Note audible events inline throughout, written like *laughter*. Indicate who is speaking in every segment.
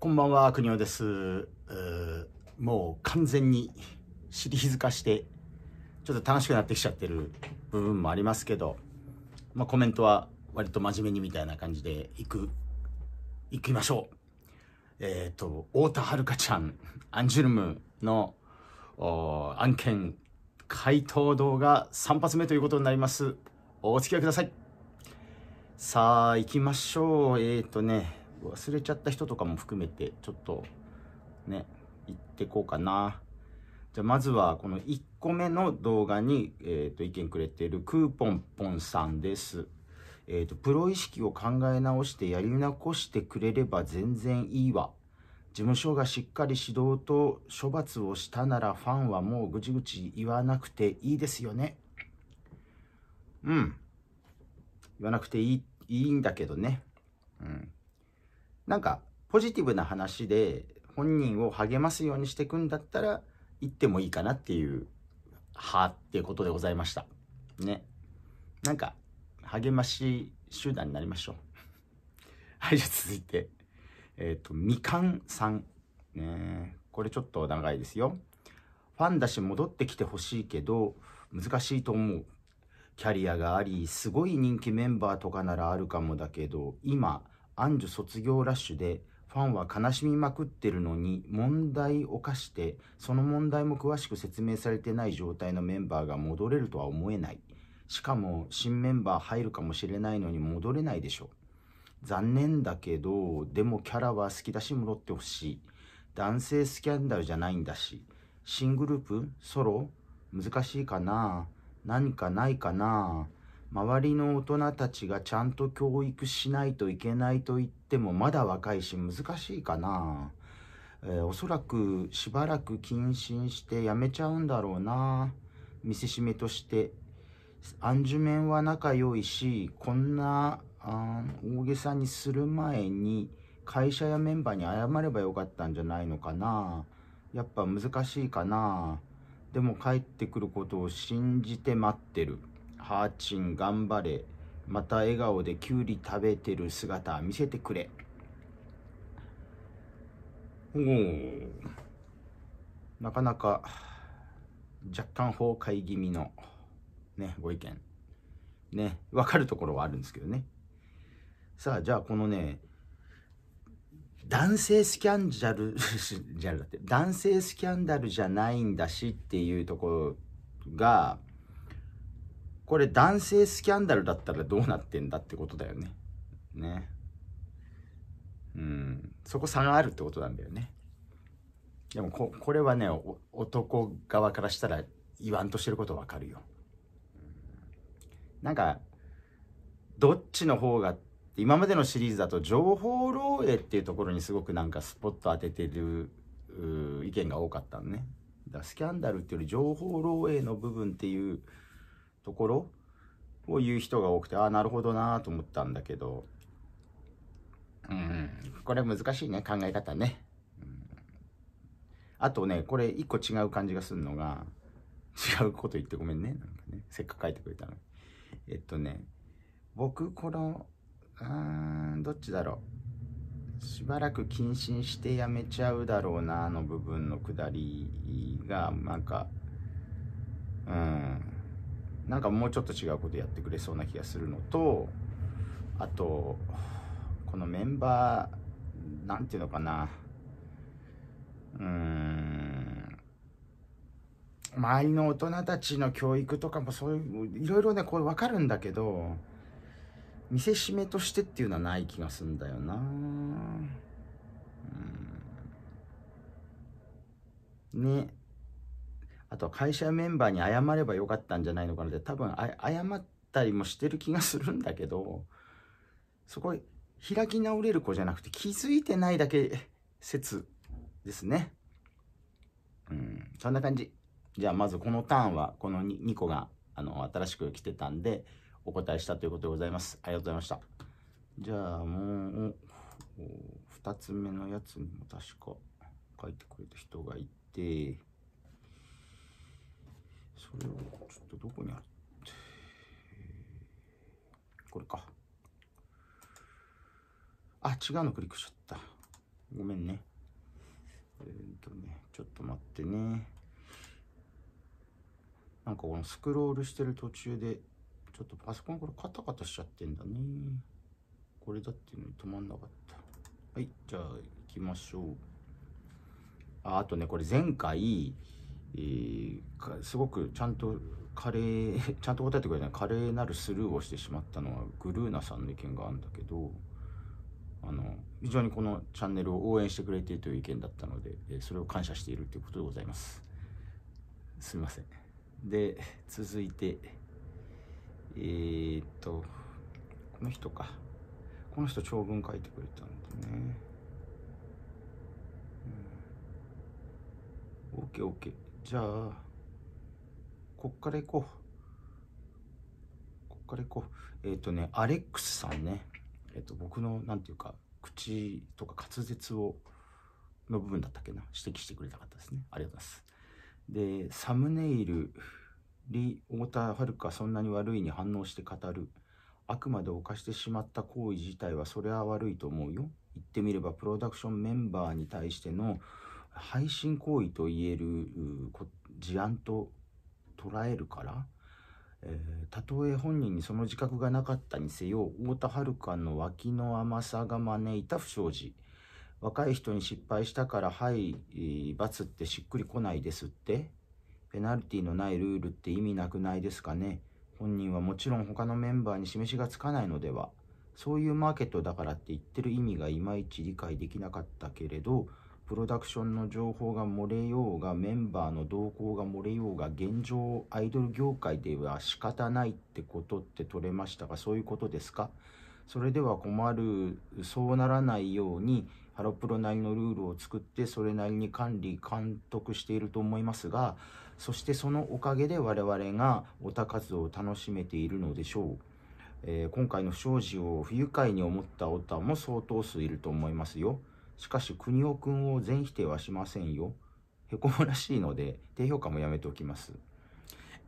Speaker 1: こんばんは、国尾です。もう完全にシリーズ化して、ちょっと楽しくなってきちゃってる部分もありますけど、まあ、コメントは割と真面目にみたいな感じで行く、行きましょう。えっ、ー、と、太田遥ちゃん、アンジュルムの案件回答動画3発目ということになります。お付き合いください。さあ、行きましょう。えっ、ー、とね、忘れちゃった人とかも含めてちょっとね行ってこうかなじゃあまずはこの1個目の動画に、えー、と意見くれてるクーポンポンさんですえーと、とプロ意識を考え直してやり残してくれれば全然いいわ事務所がしっかり指導と処罰をしたならファンはもうぐちぐち言わなくていいですよねうん言わなくていいいいんだけどねうんなんかポジティブな話で本人を励ますようにしていくんだったら行ってもいいかなっていうはっていうことでございましたねなんか励まし集団になりましょう *laughs* はいじゃあ続いてえっ、ー、とみかんさんねこれちょっと長いですよファンだし戻ってきてほしいけど難しいと思うキャリアがありすごい人気メンバーとかならあるかもだけど今アンジュ卒業ラッシュでファンは悲しみまくってるのに問題を犯してその問題も詳しく説明されてない状態のメンバーが戻れるとは思えないしかも新メンバー入るかもしれないのに戻れないでしょ残念だけどでもキャラは好きだし戻ってほしい男性スキャンダルじゃないんだし新グループソロ難しいかな何かないかな周りの大人たちがちゃんと教育しないといけないと言ってもまだ若いし難しいかな、えー、おそらくしばらく謹慎してやめちゃうんだろうな見せしめとしてアンジュメンは仲良いしこんなあ大げさにする前に会社やメンバーに謝ればよかったんじゃないのかなやっぱ難しいかなでも帰ってくることを信じて待ってるハーチン頑張れ。また笑顔でキュウリ食べてる姿見せてくれ。おなかなか若干崩壊気味のね、ご意見。ね、わかるところはあるんですけどね。さあ、じゃあこのね、男性スキャンダル、*laughs* じゃなくて、男性スキャンダルじゃないんだしっていうところが、これ男性スキャンダルだったらどうなってんだってことだよね。ね。うん。そこ差があるってことなんだよね。でもこ、これはね、男側からしたら言わんとしてることわかるよ。なんか、どっちの方が、今までのシリーズだと情報漏洩っていうところにすごくなんかスポット当ててる意見が多かったのね。だスキャンダルっていうより情報漏洩の部分っていうところを言う人が多くてああなるほどなと思ったんだけどうんこれ難しいね考え方ね、うん、あとねこれ一個違う感じがするのが違うこと言ってごめんねなんかねせっかく書いてくれたのえっとね僕このうんどっちだろうしばらく謹慎してやめちゃうだろうなの部分のくだりがなんかなんかもうちょっと違うことやってくれそうな気がするのとあとこのメンバーなんていうのかなうん周りの大人たちの教育とかもそういういろいろねこれ分かるんだけど見せしめとしてっていうのはない気がすんだよなうんねあとは会社メンバーに謝ればよかったんじゃないのかなって多分謝ったりもしてる気がするんだけどそこ開き直れる子じゃなくて気づいてないだけ説ですねうんそんな感じじゃあまずこのターンはこの 2, 2個があの新しく来てたんでお答えしたということでございますありがとうございましたじゃあもう2つ目のやつにも確か書いてくれた人がいてそれをちょっとどこにあるこれかあ違うのクリックしちゃったごめんねえっ、ー、とねちょっと待ってねなんかこのスクロールしてる途中でちょっとパソコンこれカタカタしちゃってんだねこれだっていうのに止まんなかったはいじゃあ行きましょうああとねこれ前回えー、すごくちゃんとカレー *laughs* ちゃんと答えてくれないカレーなるスルーをしてしまったのはグルーナさんの意見があるんだけどあの非常にこのチャンネルを応援してくれているという意見だったので、えそれを感謝しているということでございますすみませんで続いてえー、っとこの人かこの人長文書いてくれたんでね OK OK じゃあこっから行こうこっから行こうえっ、ー、とねアレックスさんねえっ、ー、と僕の何て言うか口とか滑舌をの部分だったっけな指摘してくれたかったですねありがとうございますでサムネイルリ・オタ・ハルカ、そんなに悪いに反応して語るあくまで犯してしまった行為自体はそれは悪いと思うよ言ってみればプロダクションメンバーに対しての配信行為と言える事案と捉えるから、えー、たとえ本人にその自覚がなかったにせよ太田遥の脇の甘さが招いた不祥事若い人に失敗したから「はい罰ってしっくりこないです」ってペナルティのないルールって意味なくないですかね本人はもちろん他のメンバーに示しがつかないのではそういうマーケットだからって言ってる意味がいまいち理解できなかったけれどプロダクションの情報が漏れようがメンバーの動向が漏れようが現状アイドル業界では仕方ないってことって取れましたがそういうことですかそれでは困るそうならないようにハロプロなりのルールを作ってそれなりに管理監督していると思いますがそしてそのおかげで我々がオタ活動を楽しめているのでしょう、えー、今回の不祥事を不愉快に思ったオタも相当数いると思いますよしかし国尾くんを全否定はしませんよ。へこむらしいので低評価もやめておきます。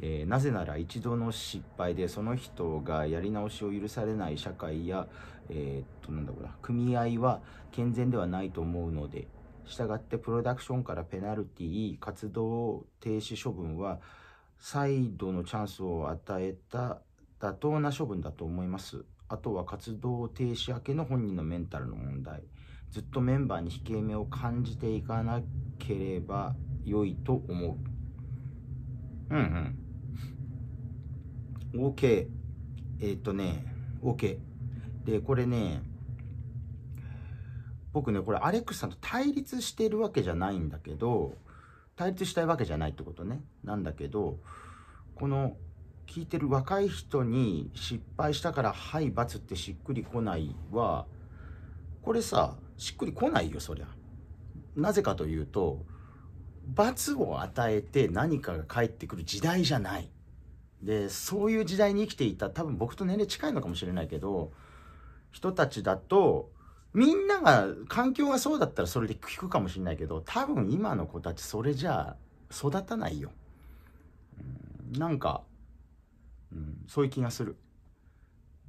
Speaker 1: えー、なぜなら一度の失敗でその人がやり直しを許されない社会や、えー、っとなんだろうな組合は健全ではないと思うので従ってプロダクションからペナルティ活動停止処分は再度のチャンスを与えた妥当な処分だと思います。あとは活動停止明けの本人のメンタルの問題。ずっとメンバーに引け目を感じていかなければ良いと思う。うんうん。OK。えー、っとね、OK。で、これね、僕ね、これアレックスさんと対立してるわけじゃないんだけど、対立したいわけじゃないってことね。なんだけど、この聞いてる若い人に失敗したから「はい罰」ってしっくりこないはこれさしっくりこないよそりゃ。なぜかというと罰を与えて何かが返ってくる時代じゃない。でそういう時代に生きていた多分僕と年齢近いのかもしれないけど人たちだとみんなが環境がそうだったらそれで聞くかもしれないけど多分今の子たちそれじゃ育たないよ。んなんか、うん、そういう気がする。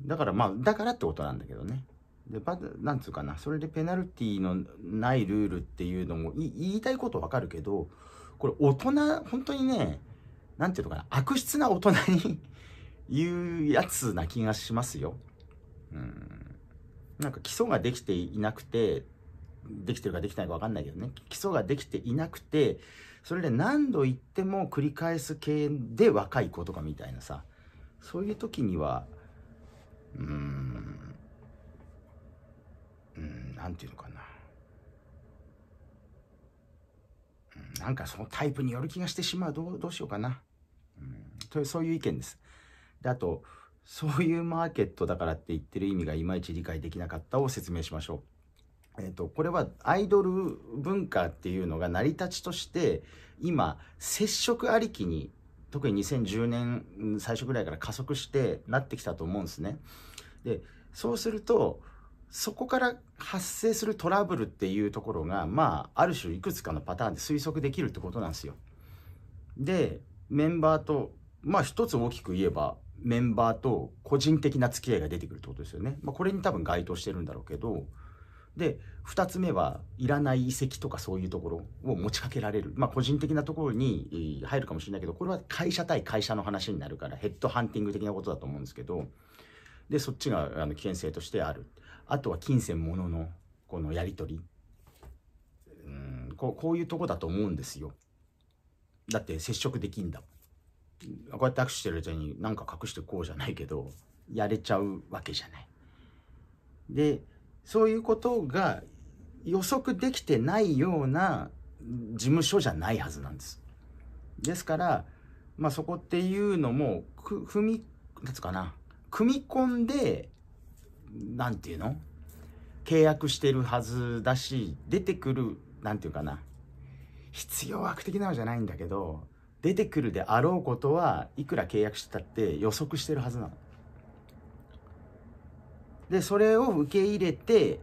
Speaker 1: だからまあだからってことなんだけどね。でまだなんつうかなそれでペナルティーのないルールっていうのも言いたいことわかるけどこれ大人本当にね何て言うのかな悪質な大人に *laughs* 言うやつな気がしますよ。うんなんか基礎ができていなくてできてるかできないか分かんないけどね基礎ができていなくてそれで何度言っても繰り返す系で若い子とかみたいなさそういう時にはうーん何て言うのかな、うん、なんかそのタイプによる気がしてしまうどうどうしようかな、うん、というそういう意見ですであとそういうマーケットだからって言ってる意味がいまいち理解できなかったを説明しましょう。えっ、ー、と、これはアイドル文化っていうのが成り立ちとして今接触ありきに特に2010年最初ぐらいから加速してなってきたと思うんですね。でそうするとそこから発生するトラブルっていうところが、まあ、ある種いくつかのパターンで推測できるってことなんですよ。で、メンバーと、まあ一つ大きく言えば、メンバーと個人的な付き合いが出てくるってことですよね。まあ、これに多分該当してるんだろうけど、で、2つ目はいらない遺跡とかそういうところを持ちかけられる。まあ、個人的なところに入るかもしれないけど、これは会社対会社の話になるからヘッドハンティング的なことだと思うんですけど、で、そっちがあの危険性としてある。あとは金銭もののこのやり取りうんこうこういうとこだと思うんですよだって接触できんだこうやって握手してるうに何か隠してこうじゃないけどやれちゃうわけじゃないでそういうことが予測できてないような事務所じゃないはずなんですですからまあそこっていうのもく踏みなんつうかな組み込んで何て言うの契約してるはずだし出てくる何て言うかな必要悪的なのじゃないんだけど出てくるであろうことはいくら契約してたって予測してるはずなの。でそれを受け入れて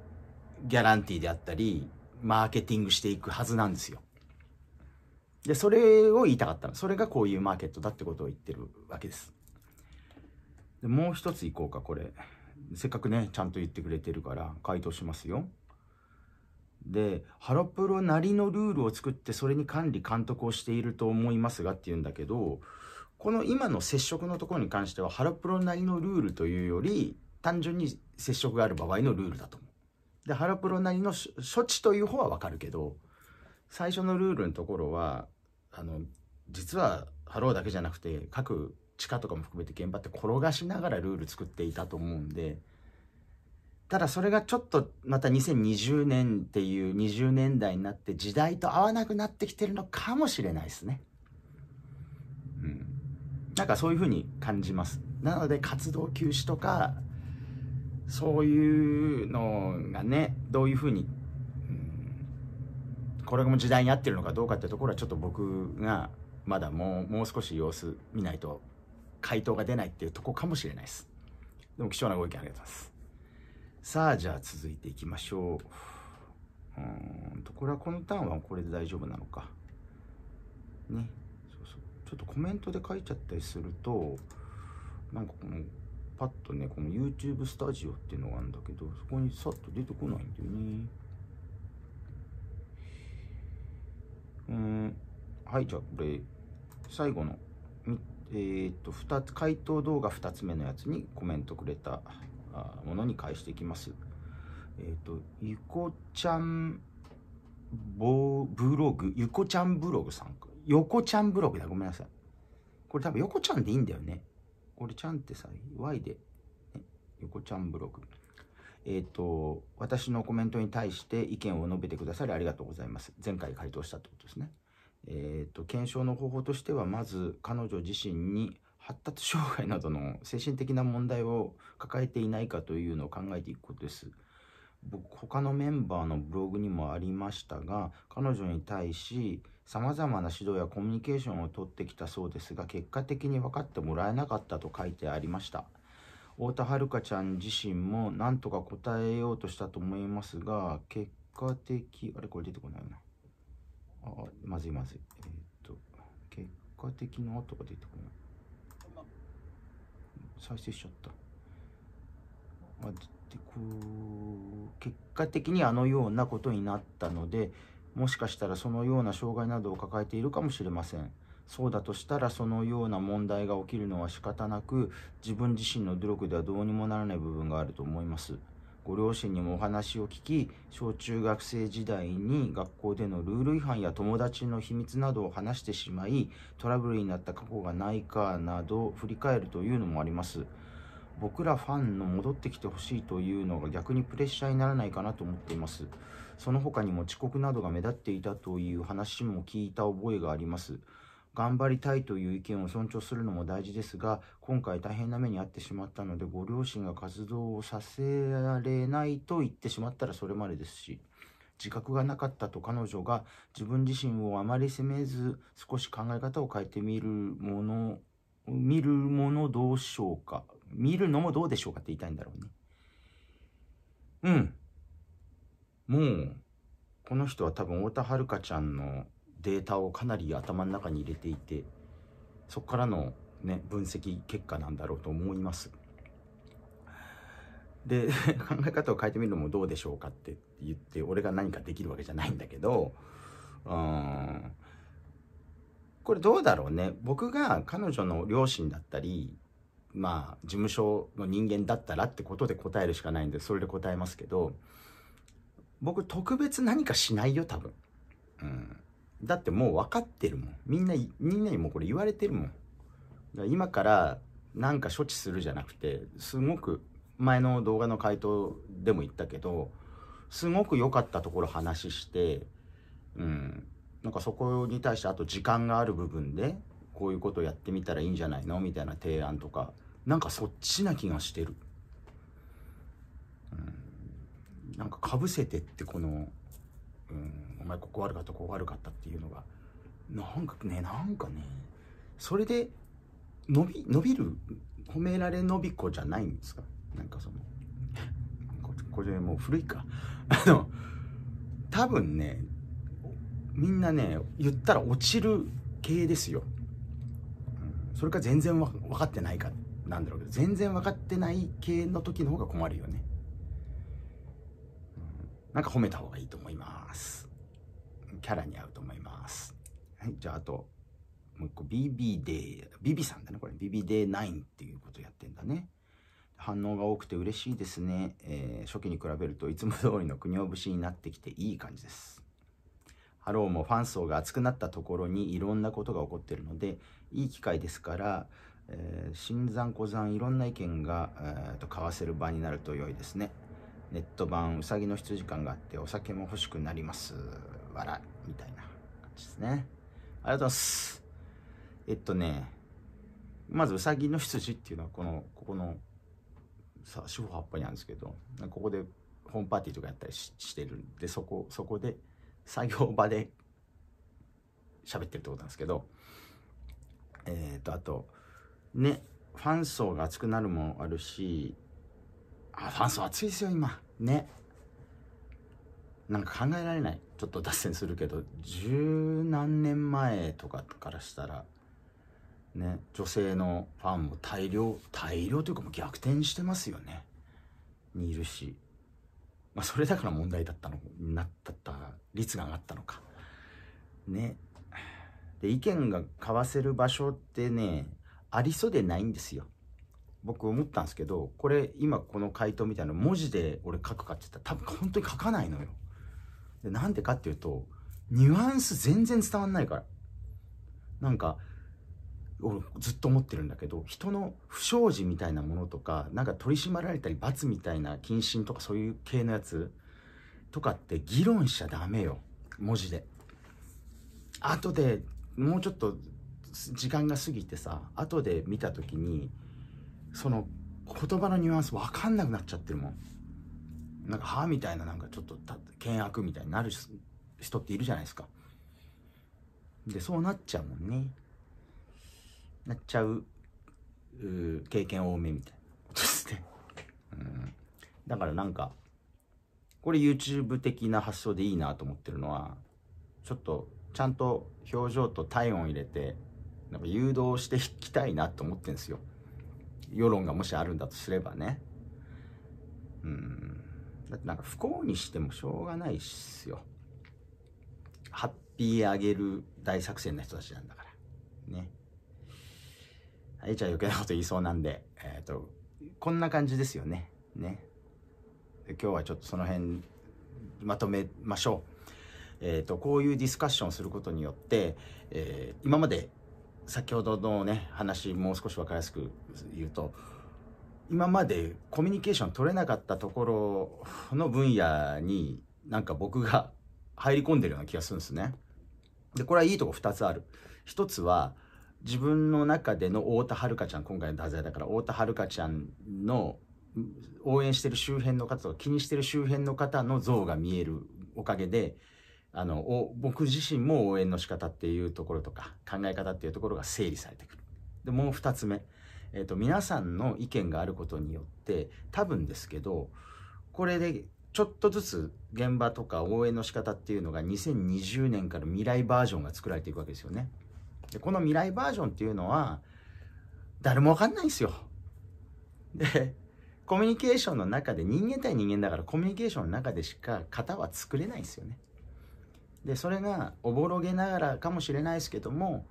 Speaker 1: ギャランティーであったりマーケティングしていくはずなんですよ。でそれを言いたかったのそれがこういうマーケットだってことを言ってるわけです。でもう一ついこうかこれ。せっかくね、ちゃんと言ってくれてるから、回答しますよ。で、ハロプロなりのルールを作って、それに管理、監督をしていると思いますがって言うんだけど、この今の接触のところに関しては、ハロプロなりのルールというより、単純に接触がある場合のルールだと思う。で、ハロプロなりの処置という方はわかるけど、最初のルールのところは、あの、実はハローだけじゃなくて各地下とかも含めて現場って転がしながらルール作っていたと思うんでただそれがちょっとまた2020年っていう20年代になって時代と合わなくなってきてるのかもしれないですね。うん、なんかそういうふうに感じます。なので活動休止とかそういうのがねどういうふうに、うん、これも時代に合ってるのかどうかってところはちょっと僕がまだもうもう少し様子見ないと回答が出ないっていうとこかもしれないです。でも貴重なご意見ありがとうございます。さあ、じゃあ続いていきましょう。うんと、これはこのターンはこれで大丈夫なのか。ね。そうそう。ちょっとコメントで書いちゃったりすると、なんかこの、パッとね、この YouTube スタジオっていうのがあるんだけど、そこにさっと出てこないんだよね。うん。はい、じゃあこれ、最後の、えー、っと2つ回答動画2つ目のやつにコメントくれたものに返していきますえー、っとゆこちゃんブログゆこちゃんブログさんか横ちゃんブログだごめんなさいこれ多分横ちゃんでいいんだよねこれちゃんってさ Y で、ね、横ちゃんブログえーと、と私のコメントに対して意見を述べてくださりありがとうございます。前回回答したってことですね。えーと、検証の方法としてはまず彼女自身に発達障害などの精神的な問題を抱えていないかというのを考えていくことです。僕他のメンバーのブログにもありましたが彼女に対しさまざまな指導やコミュニケーションをとってきたそうですが結果的に分かってもらえなかったと書いてありました太田遥ちゃん自身も何とか答えようとしたと思いますが結果的あれこれ出てこないなあ、まずいまずい。えっ、と、結果的なとが出てこない。再生しちゃった。あでこう結果的にあのようなことになったのでもしかしたらそのような障害などを抱えているかもしれませんそうだとしたらそのような問題が起きるのは仕方なく自分自身の努力ではどうにもならない部分があると思いますご両親にもお話を聞き小中学生時代に学校でのルール違反や友達の秘密などを話してしまいトラブルになった過去がないかなど振り返るというのもあります僕らファンの戻ってきてほしいというのが逆にプレッシャーにならないかなと思っていますその他にも遅刻などが目立っていたという話も聞いた覚えがあります頑張りたいという意見を尊重するのも大事ですが、今回大変な目に遭ってしまったので、ご両親が活動をさせられないと言ってしまったらそれまでですし、自覚がなかったと彼女が自分自身をあまり責めず、少し考え方を変えてみるもの、見るものどうしようか。見るのもどうでしょうかって言いたいんだろうね。うん。もう、この人は多分太田遥ちゃんのデータをかなり頭の中に入れていてそこからの、ね、分析結果なんだろうと思います。で *laughs* 考え方を変えてみるのもどうでしょうかって言って俺が何かできるわけじゃないんだけどうんこれどうだろうね僕が彼女の両親だったりまあ事務所の人間だったらってことで答えるしかないんでそれで答えますけど僕特別何かしないよ多分、うん、だってもう分かってるもんみんなみんなにもうこれ言われてるもんか今からなんか処置するじゃなくてすごく前の動画の回答でも言ったけどすごく良かったところ話してうんなんかそこに対してあと時間がある部分でこういうことやってみたらいいんじゃないのみたいな提案とかなんかそっちな気がしてる、うん、なんかかぶせてってこの、うん前ここ悪かったここ悪かったっていうのがなんかねなんかねそれで伸び伸びる褒められ伸び子じゃないんですかなんかそのこれこれもう古いかあの多分ねみんなね言ったら落ちる系ですよ、うん、それか全然分かってないかなんだろうけど全然分かってない系の時の方が困るよね、なんか褒めた方がいいと思いますキャラに合うと思います。はい、じゃああと、もう一個 BB デー、BB さんだね、これ。BB デー9っていうことやってんだね。反応が多くて嬉しいですね。えー、初期に比べるといつも通りの国を節になってきていい感じです。ハローもファン層が厚くなったところにいろんなことが起こってるので、いい機会ですから、えー、新山古山いろんな意見が、えー、と交わせる場になると良いですね。ネット版うさぎの羊感があってお酒も欲しくなります。笑みたいな感じですね。ありがとうございます。えっとね、まずうさぎの羊っていうのはこの、ここの、さ、四方八方にあるんですけど、ここでホームパーティーとかやったりしてるんで、そこ、そこで作業場で喋ってるってことなんですけど、えっ、ー、と、あと、ね、ファン層が厚くなるもあるし、あ、ファン層厚いですよ、今。ね。なんか考えられないちょっと脱線するけど十何年前とかからしたらね女性のファンも大量大量というかもう逆転してますよねにいるし、まあ、それだから問題だったのなったった率が上がったのかねで意見が交わせる場所ってねありそうでないんですよ僕思ったんですけどこれ今この回答みたいな文字で俺書くかって言ったら多分本当に書かないのよでなんでかっていうとニュアンス全然伝わんないからなんか俺ずっと思ってるんだけど人の不祥事みたいなものとかなんか取り締まられたり罰みたいな謹慎とかそういう系のやつとかって議論しちゃダメよ文字で後でもうちょっと時間が過ぎてさ後で見た時にその言葉のニュアンス分かんなくなっちゃってるもんなんか歯みたいななんかちょっと険悪みたいになる人っているじゃないですかでそうなっちゃうもんねなっちゃう経験多めみたいなことですねうんだからなんかこれ YouTube 的な発想でいいなと思ってるのはちょっとちゃんと表情と体温入れてなんか誘導していきたいなと思ってるんですよ世論がもしあるんだとすればねうんだってなんか不幸にしてもしょうがないっすよ。ハッピーあげる大作戦の人たちなんだから。ね。はい、じゃあ余計なこと言いそうなんで、えっ、ー、と、こんな感じですよね。ね。今日はちょっとその辺まとめましょう。えっ、ー、と、こういうディスカッションすることによって、えー、今まで先ほどのね、話もう少し分かりやすく言うと、今までコミュニケーション取れなかったところの分野になんか僕が入り込んでるような気がするんですね。でこれはいいとこ2つある。1つは自分の中での太田遥ちゃん今回の題材だから太田遥ちゃんの応援してる周辺の方とか気にしてる周辺の方の像が見えるおかげであの僕自身も応援の仕方っていうところとか考え方っていうところが整理されてくる。でもう2つ目えー、と皆さんの意見があることによって多分ですけどこれでちょっとずつ現場とか応援の仕方っていうのが2020年から未来バージョンが作られていくわけですよね。でこの未来バージョンっていうのは誰もわかんないんですよ。でコミュニケーションの中で人間対人間だからコミュニケーションの中でしか型は作れないんですよね。でそれがおぼろげながらかもしれないですけども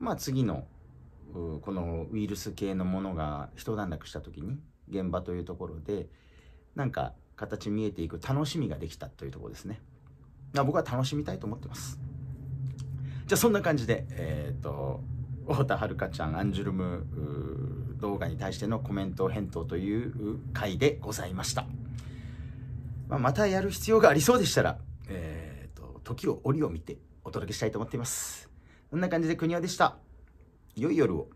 Speaker 1: まあ次のこのウイルス系のものが一段落した時に現場というところでなんか形見えていく楽しみができたというところですね僕は楽しみたいと思ってますじゃあそんな感じでえっ、ー、と太田遥ちゃんアンジュルム動画に対してのコメント返答という回でございました、まあ、またやる必要がありそうでしたら、えーと、と時を折を見てお届けしたいと思っていますそんな感じで国尾でした良い夜を。